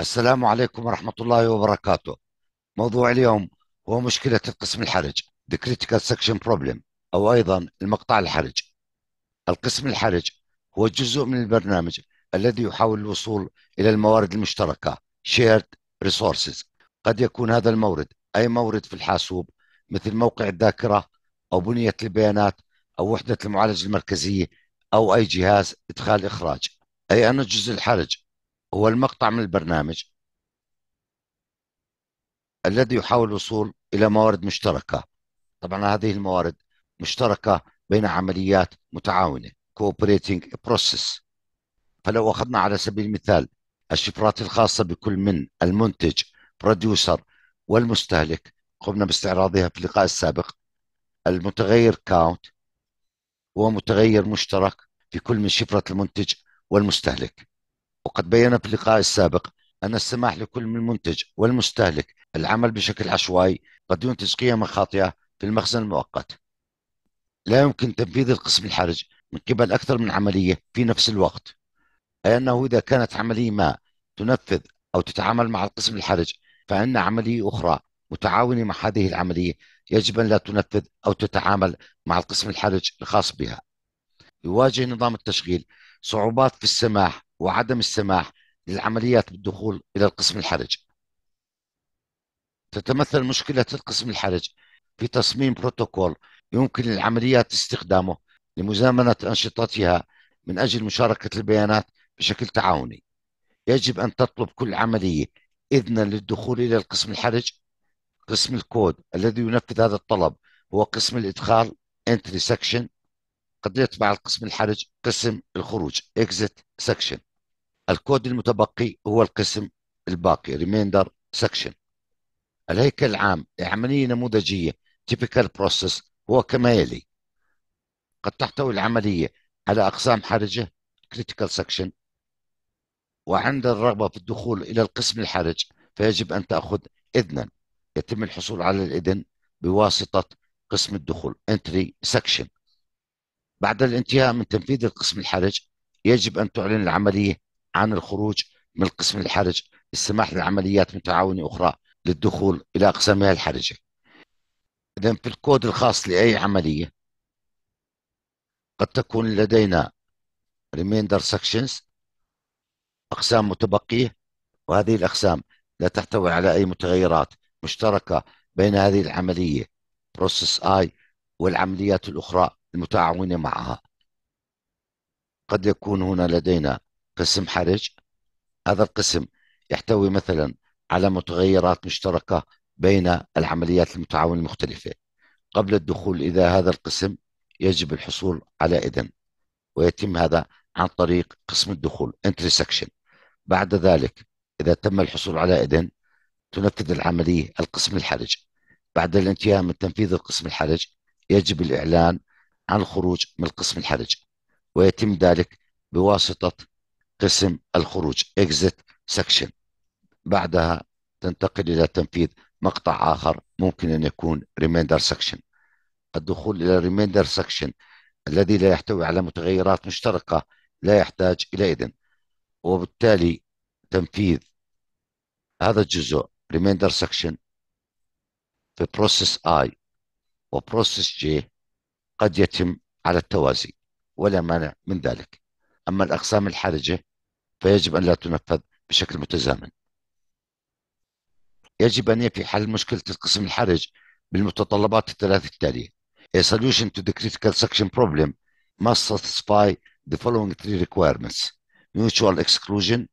السلام عليكم ورحمة الله وبركاته موضوع اليوم هو مشكلة القسم الحرج The Critical Section Problem أو أيضا المقطع الحرج القسم الحرج هو جزء من البرنامج الذي يحاول الوصول إلى الموارد المشتركة Shared Resources قد يكون هذا المورد أي مورد في الحاسوب مثل موقع الذاكرة أو بنية البيانات أو وحدة المعالجة المركزية أو أي جهاز إدخال إخراج أي أن الجزء الحرج هو المقطع من البرنامج الذي يحاول الوصول إلى موارد مشتركة طبعا هذه الموارد مشتركة بين عمليات متعاونة cooperating process فلو أخذنا على سبيل المثال الشفرات الخاصة بكل من المنتج بروديوسر والمستهلك قمنا باستعراضها في اللقاء السابق المتغير كاونت هو متغير مشترك في كل من شفرة المنتج والمستهلك وقد بينا في اللقاء السابق أن السماح لكل من المنتج والمستهلك العمل بشكل عشوائي قد ينتج قيما خاطئة في المخزن المؤقت لا يمكن تنفيذ القسم الحرج من قبل أكثر من عملية في نفس الوقت أي أنه إذا كانت عملية ما تنفذ أو تتعامل مع القسم الحرج فإن عملية أخرى متعاونة مع هذه العملية يجب أن لا تنفذ أو تتعامل مع القسم الحرج الخاص بها يواجه نظام التشغيل صعوبات في السماح وعدم السماح للعمليات بالدخول إلى القسم الحرج تتمثل مشكلة القسم الحرج في تصميم بروتوكول يمكن للعمليات استخدامه لمزامنة أنشطتها من أجل مشاركة البيانات بشكل تعاوني يجب أن تطلب كل عملية إذنا للدخول إلى القسم الحرج قسم الكود الذي ينفذ هذا الطلب هو قسم الإدخال entry section قد يتبع القسم الحرج قسم الخروج exit section الكود المتبقي هو القسم الباقي ريميندر سكشن الهيكل العام عملية يعني نموذجية typical process هو كما يلي قد تحتوي العملية على أقسام حرجة critical section وعند الرغبة في الدخول إلى القسم الحرج فيجب أن تأخذ إذنا يتم الحصول على الإذن بواسطة قسم الدخول entry section بعد الانتهاء من تنفيذ القسم الحرج يجب أن تعلن العملية عن الخروج من القسم الحرج السماح للعمليات متعاونة أخرى للدخول إلى أقسامها الحرجة إذا في الكود الخاص لأي عملية قد تكون لدينا remainder sections أقسام متبقية وهذه الأقسام لا تحتوي على أي متغيرات مشتركة بين هذه العملية process I والعمليات الأخرى المتعاونة معها قد يكون هنا لدينا قسم حرج هذا القسم يحتوي مثلا على متغيرات مشتركة بين العمليات المتعاونة المختلفة قبل الدخول إلى هذا القسم يجب الحصول على إذن ويتم هذا عن طريق قسم الدخول intersection بعد ذلك إذا تم الحصول على إذن تنفذ العملية القسم الحرج بعد الانتهاء من تنفيذ القسم الحرج يجب الإعلان عن الخروج من القسم الحرج ويتم ذلك بواسطة قسم الخروج exit section بعدها تنتقل إلى تنفيذ مقطع آخر ممكن أن يكون remainder section الدخول إلى remainder section الذي لا يحتوي على متغيرات مشتركة لا يحتاج إلى إذن وبالتالي تنفيذ هذا الجزء remainder section في process I و process J قد يتم على التوازي ولا مانع من ذلك أما الأقسام الحرجة فيجب أن لا تنفذ بشكل متزامن يجب أن يفي حل مشكلة القسم الحرج بالمتطلبات الثلاث التالية A solution to the critical section problem must satisfy the following three requirements mutual exclusion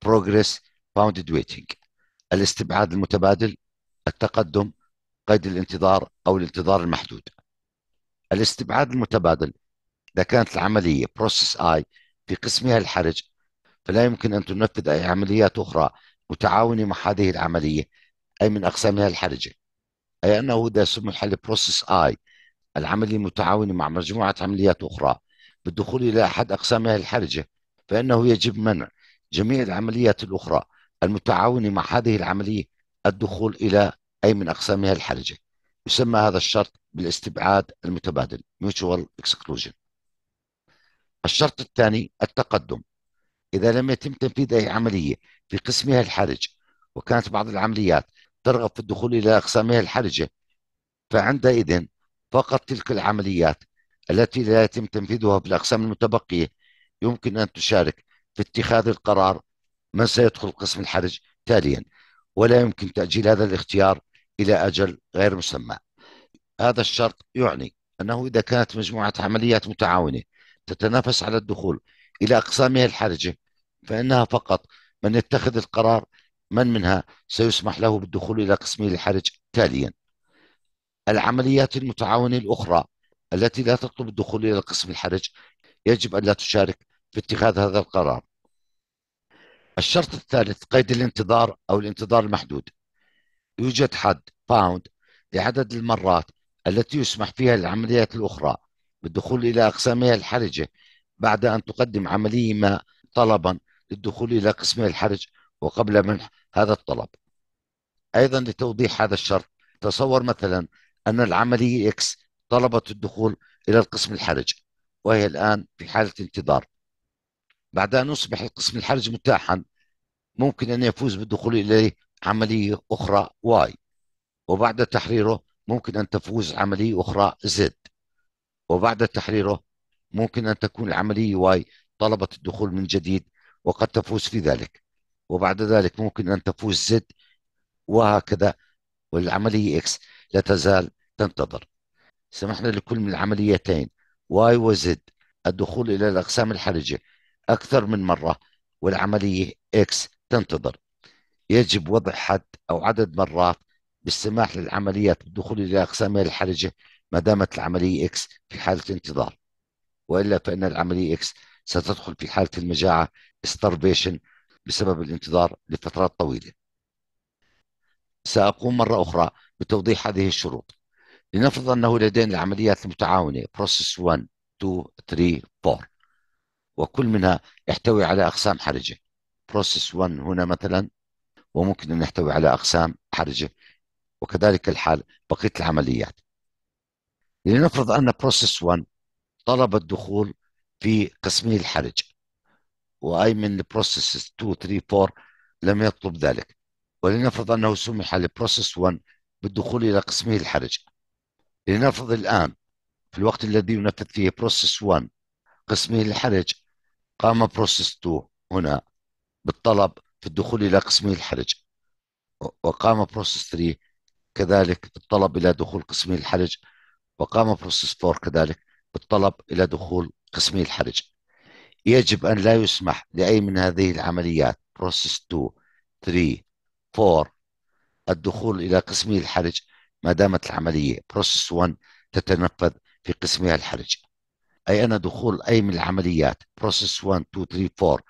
progress bounded waiting الاستبعاد المتبادل التقدم قيد الانتظار أو الانتظار المحدود الاستبعاد المتبادل إذا كانت العملية process I في قسمها الحرج فلا يمكن أن تنفذ أي عمليات أخرى متعاونة مع هذه العملية أي من أقسامها الحرجة أي أنه إذا سمح لبروسيس آي العملية المتعاونة مع مجموعة عمليات أخرى بالدخول إلى أحد أقسامها الحرجة فإنه يجب منع جميع العمليات الأخرى المتعاونة مع هذه العملية الدخول إلى أي من أقسامها الحرجة يسمى هذا الشرط بالاستبعاد المتبادل mutual exclusion الشرط الثاني التقدم إذا لم يتم تنفيذ أي عملية في قسمها الحرج وكانت بعض العمليات ترغب في الدخول إلى أقسامها الحرجة فعندئذ فقط تلك العمليات التي لا يتم تنفيذها في الأقسام المتبقية يمكن أن تشارك في اتخاذ القرار من سيدخل قسم الحرج تاليا ولا يمكن تأجيل هذا الاختيار إلى أجل غير مسمى هذا الشرط يعني أنه إذا كانت مجموعة عمليات متعاونة تتنافس على الدخول إلى أقسامها الحرجة فإنها فقط من يتخذ القرار من منها سيسمح له بالدخول إلى قسمه الحرج تاليا العمليات المتعاونة الأخرى التي لا تطلب الدخول إلى القسم الحرج يجب أن لا تشارك في اتخاذ هذا القرار الشرط الثالث قيد الانتظار أو الانتظار المحدود يوجد حد باوند لعدد المرات التي يسمح فيها للعمليات الأخرى بالدخول إلى أقسامها الحرجة بعد أن تقدم عملية ما طلبا للدخول إلى قسم الحرج وقبل منح هذا الطلب أيضا لتوضيح هذا الشرط تصور مثلا أن العملية إكس طلبت الدخول إلى القسم الحرج وهي الآن في حالة انتظار بعد أن يصبح القسم الحرج متاحا ممكن أن يفوز بالدخول إليه عملية أخرى واي وبعد تحريره ممكن أن تفوز عملية أخرى زد وبعد تحريره ممكن أن تكون العملية واي طلبت الدخول من جديد وقد تفوز في ذلك وبعد ذلك ممكن أن تفوز زد وهكذا والعملية إكس لا تزال تنتظر سمحنا لكل من العمليتين واي وزد الدخول إلى الأقسام الحرجة أكثر من مرة والعملية إكس تنتظر يجب وضع حد أو عدد مرات بالسماح للعمليات بالدخول إلى أقسامها الحرجة ما دامت العملية إكس في حالة انتظار والا فان العمليه اكس ستدخل في حاله المجاعه starvation بسبب الانتظار لفترات طويله. ساقوم مره اخرى بتوضيح هذه الشروط. لنفرض انه لدينا العمليات المتعاونه process 1 2 3 4 وكل منها يحتوي على اقسام حرجه. process 1 هنا مثلا وممكن ان يحتوي على اقسام حرجه وكذلك الحال بقيه العمليات. لنفرض ان process 1 طلب الدخول في قسمي الحرج وأيمن البروسيس 2 3 4 لم يطلب ذلك ولنفرض أنه سمح لبروسيس 1 بالدخول إلى قسمه الحرج لنفرض الآن في الوقت الذي ينفذ فيه بروسيس 1 قسمه الحرج قام بروسيس 2 هنا بالطلب في الدخول إلى قسمه الحرج وقام بروسيس 3 كذلك بالطلب إلى دخول قسمه الحرج وقام بروسيس 4 كذلك بالطلب إلى دخول قسمي الحرج يجب أن لا يسمح لأي من هذه العمليات بروسيس 2 3 4 الدخول إلى قسمي الحرج ما دامت العملية بروسيس 1 تتنفذ في قسمها الحرج أي أن دخول أي من العمليات بروسيس 1 2 3 4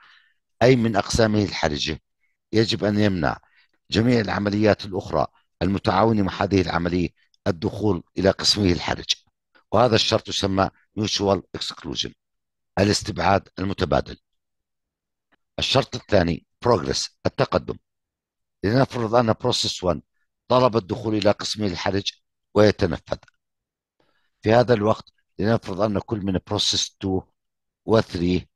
أي من أقسامه الحرجة يجب أن يمنع جميع العمليات الأخرى المتعاونة مع هذه العملية الدخول إلى قسمه الحرج وهذا الشرط يسمى mutual exclusion الاستبعاد المتبادل الشرط الثاني progress التقدم لنفرض أن process 1 طلب الدخول إلى قسمه الحرج ويتنفذ في هذا الوقت لنفرض أن كل من process 2 و 3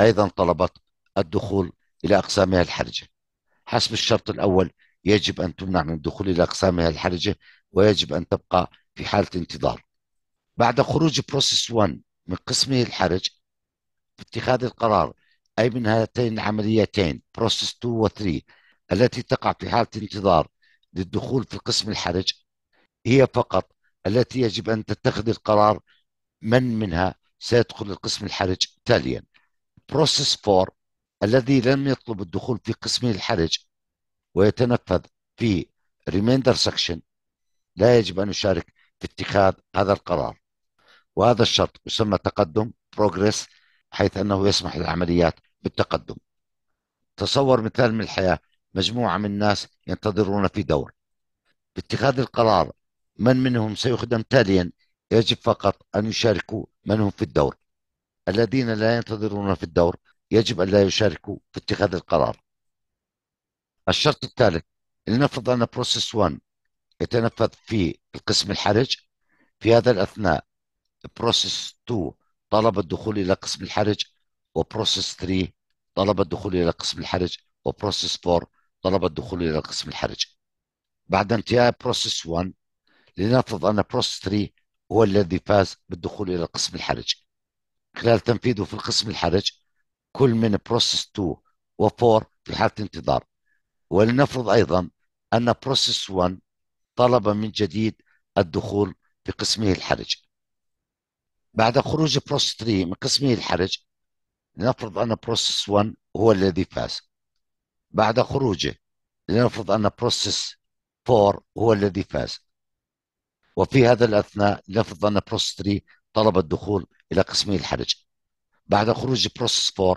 أيضا طلبت الدخول إلى أقسامها الحرجة حسب الشرط الأول يجب أن تمنع من الدخول إلى أقسامها الحرجة ويجب أن تبقى في حالة انتظار بعد خروج بروسيس 1 من قسمه الحرج في اتخاذ القرار أي من هاتين العمليتين بروسيس 2 و 3 التي تقع في حالة انتظار للدخول في قسم الحرج هي فقط التي يجب أن تتخذ القرار من منها سيدخل القسم الحرج تاليا بروسيس 4 الذي لم يطلب الدخول في قسم الحرج ويتنفذ في ريميندر سكشن لا يجب أن يشارك في اتخاذ هذا القرار وهذا الشرط يسمى تقدم بروجريس حيث أنه يسمح للعمليات بالتقدم تصور مثال من الحياة مجموعة من الناس ينتظرون في دور باتخاذ القرار من منهم سيخدم تاليا يجب فقط أن يشاركوا من هم في الدور الذين لا ينتظرون في الدور يجب أن لا يشاركوا في اتخاذ القرار الشرط الثالث لنفرض أن بروسيس 1 يتنفذ في القسم الحرج في هذا الأثناء بروسيس 2 طلب الدخول إلى قسم الحرج وبروسيس 3 طلب الدخول إلى قسم الحرج وبروسيس 4 طلب الدخول إلى قسم الحرج بعد انتهاء بروسيس 1 لنفرض أن بروسيس 3 هو الذي فاز بالدخول إلى قسم الحرج خلال تنفيذه في القسم الحرج كل من بروسيس 2 و4 في حالة انتظار ولنفرض أيضا أن بروسيس 1 طلب من جديد الدخول في قسمه الحرج بعد خروج بروسس 3 من قسمه الحرج لنفرض أن بروسس 1 هو الذي فاز بعد خروجه لنفرض أن بروسس 4 هو الذي فاز وفي هذا الأثناء لنفرض أن بروسس 3 طلب الدخول إلى قسمه الحرج بعد خروج بروسس 4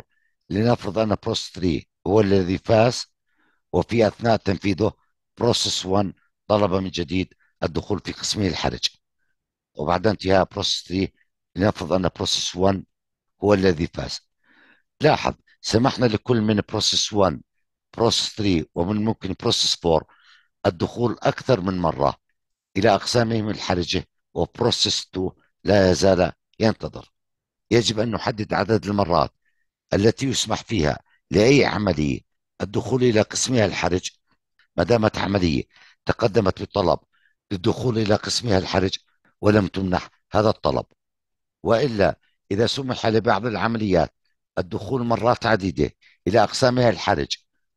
لنفرض أن بروسس 3 هو الذي فاز وفي أثناء تنفيذه بروسس 1 طلب من جديد الدخول في قسمه الحرج وبعد انتهاء بروسس 3 لنفرض ان بروسيس 1 هو الذي فاز لاحظ سمحنا لكل من بروسيس 1 بروسيس 3 ومن ممكن بروسيس 4 الدخول اكثر من مره الى اقسامهم الحرجه وبروسيس 2 لا يزال ينتظر يجب ان نحدد عدد المرات التي يسمح فيها لاي عمليه الدخول الى قسمها الحرج ما دامت عمليه تقدمت بطلب للدخول الى قسمها الحرج ولم تمنح هذا الطلب والا اذا سمح لبعض العمليات الدخول مرات عديده الى اقسامها الحرج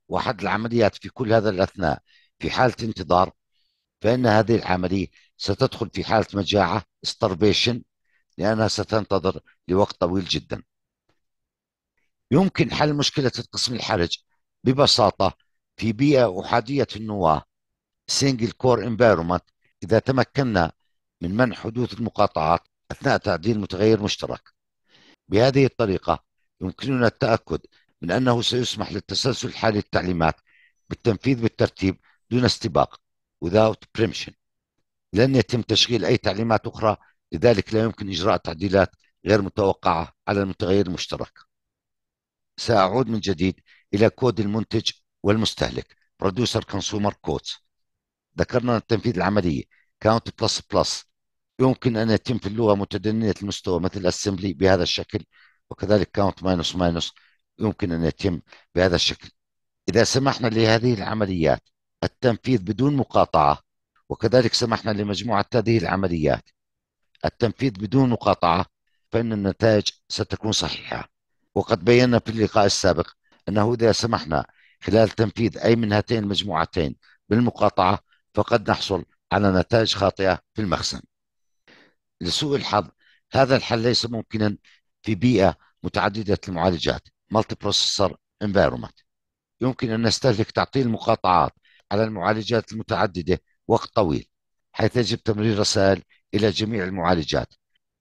وحد العمليات في كل هذا الاثناء في حاله انتظار فان هذه العمليه ستدخل في حاله مجاعه starvation لانها ستنتظر لوقت طويل جدا. يمكن حل مشكله القسم الحرج ببساطه في بيئه احاديه النواه single core environment اذا تمكنا من منع حدوث المقاطعات أثناء تعديل متغير مشترك بهذه الطريقة يمكننا التأكد من أنه سيسمح للتسلسل الحالي للتعليمات بالتنفيذ بالترتيب دون استباق without preemption لن يتم تشغيل أي تعليمات أخرى لذلك لا يمكن إجراء تعديلات غير متوقعة على المتغير المشترك سأعود من جديد إلى كود المنتج والمستهلك Producer Consumer Codes ذكرنا التنفيذ العملية Count++ يمكن أن يتم في اللغة متدنية المستوى مثل اسمبلي بهذا الشكل وكذلك كاونت ماينس ماينس يمكن أن يتم بهذا الشكل إذا سمحنا لهذه العمليات التنفيذ بدون مقاطعة وكذلك سمحنا لمجموعة هذه العمليات التنفيذ بدون مقاطعة فإن النتائج ستكون صحيحة وقد بينا في اللقاء السابق أنه إذا سمحنا خلال تنفيذ أي من هاتين المجموعتين بالمقاطعة فقد نحصل على نتائج خاطئة في المخزن لسوء الحظ هذا الحل ليس ممكنا في بيئة متعددة المعالجات مالتي بروسيسور انفيرومنت يمكن أن نستهلك تعطيل المقاطعات على المعالجات المتعددة وقت طويل حيث يجب تمرير رسائل إلى جميع المعالجات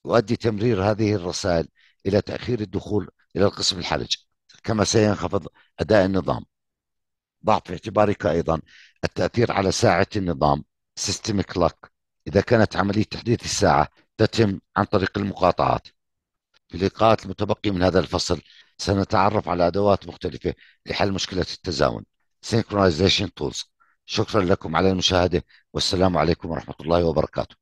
يؤدي تمرير هذه الرسائل إلى تأخير الدخول إلى القسم الحرج كما سينخفض أداء النظام ضع في اعتبارك أيضا التأثير على ساعة النظام سيستم كلوك إذا كانت عملية تحديث الساعة تتم عن طريق المقاطعات في اللقاءات المتبقية من هذا الفصل سنتعرف على أدوات مختلفة لحل مشكلة التزاوج Synchronization Tools شكرا لكم على المشاهدة والسلام عليكم ورحمة الله وبركاته